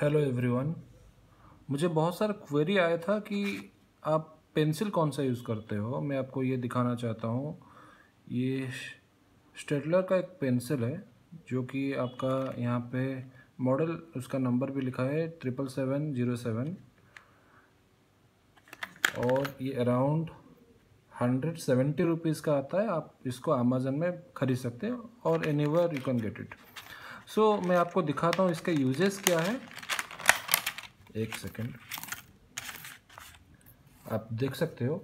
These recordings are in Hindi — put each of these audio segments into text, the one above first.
हेलो एवरीवन मुझे बहुत सारा क्वेरी आया था कि आप पेंसिल कौन सा यूज़ करते हो मैं आपको ये दिखाना चाहता हूँ ये स्टेटलर का एक पेंसिल है जो कि आपका यहाँ पे मॉडल उसका नंबर भी लिखा है ट्रिपल सेवन जीरो सेवन और ये अराउंड हंड्रेड सेवेंटी रुपीज़ का आता है आप इसको अमेजन में ख़रीद सकते हो और any you can get it so मैं आपको दिखाता हूँ इसके यूजेस क्या है एक सेकेंड आप देख सकते हो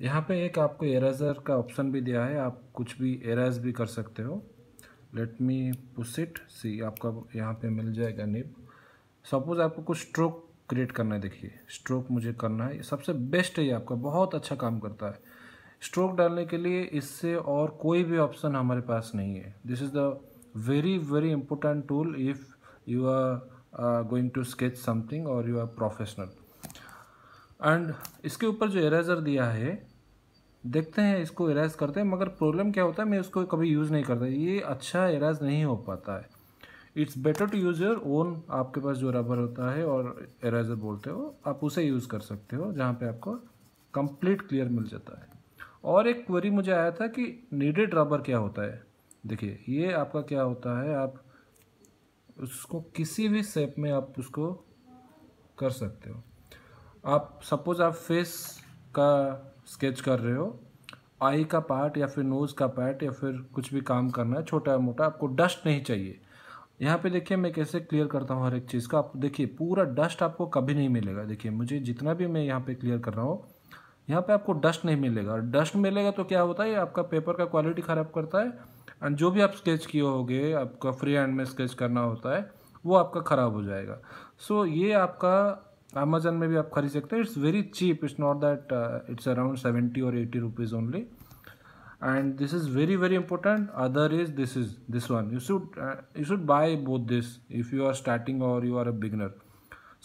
यहाँ पे एक आपको एरेजर का ऑप्शन भी दिया है आप कुछ भी एरेज भी कर सकते हो लेट मी इट सी आपका यहाँ पे मिल जाएगा निब सपोज़ आपको कुछ स्ट्रोक क्रिएट करना है देखिए स्ट्रोक मुझे करना है सबसे बेस्ट है ये आपका बहुत अच्छा काम करता है स्ट्रोक डालने के लिए इससे और कोई भी ऑप्शन हमारे पास नहीं है this is the very very important tool if you are uh, going to sketch something or you are professional and इसके ऊपर जो इरेजर दिया है देखते हैं इसको इरेज करते हैं मगर प्रॉब्लम क्या होता है मैं उसको कभी यूज़ नहीं करता ये अच्छा इरेज नहीं हो पाता है it's better to use your own आपके पास जो रबर होता है और इरेजर बोलते हो आप उसे यूज़ कर सकते हो जहाँ पे आपको कंप्लीट क्लियर मिल जाता है और एक क्वेरी मुझे आया था कि नीडेड रबर क्या होता है देखिए ये आपका क्या होता है आप उसको किसी भी शेप में आप उसको कर सकते हो आप सपोज आप फेस का स्केच कर रहे हो आई का पार्ट या फिर नोज़ का पार्ट या फिर कुछ भी काम करना है छोटा मोटा आपको डस्ट नहीं चाहिए यहाँ पे देखिए मैं कैसे क्लियर करता हूँ हर एक चीज़ का आप देखिए पूरा डस्ट आपको कभी नहीं मिलेगा देखिए मुझे जितना भी मैं यहाँ पे क्लियर कर रहा हूँ यहाँ पे आपको डस्ट नहीं मिलेगा और डस्ट मिलेगा तो क्या होता है आपका पेपर का क्वालिटी ख़राब करता है एंड जो भी आप स्केच किए होगे आपका फ्री हैंड में स्केच करना होता है वो आपका ख़राब हो जाएगा सो so, ये आपका अमेजन में भी आप खरीद सकते हैं it's very cheap it's not that it's around seventy और eighty rupees only and this is very very important other is this is this one you should you should buy both this if you are starting और you are a beginner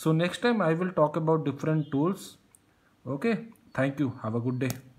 so next time I will talk about different tools okay thank you have a good day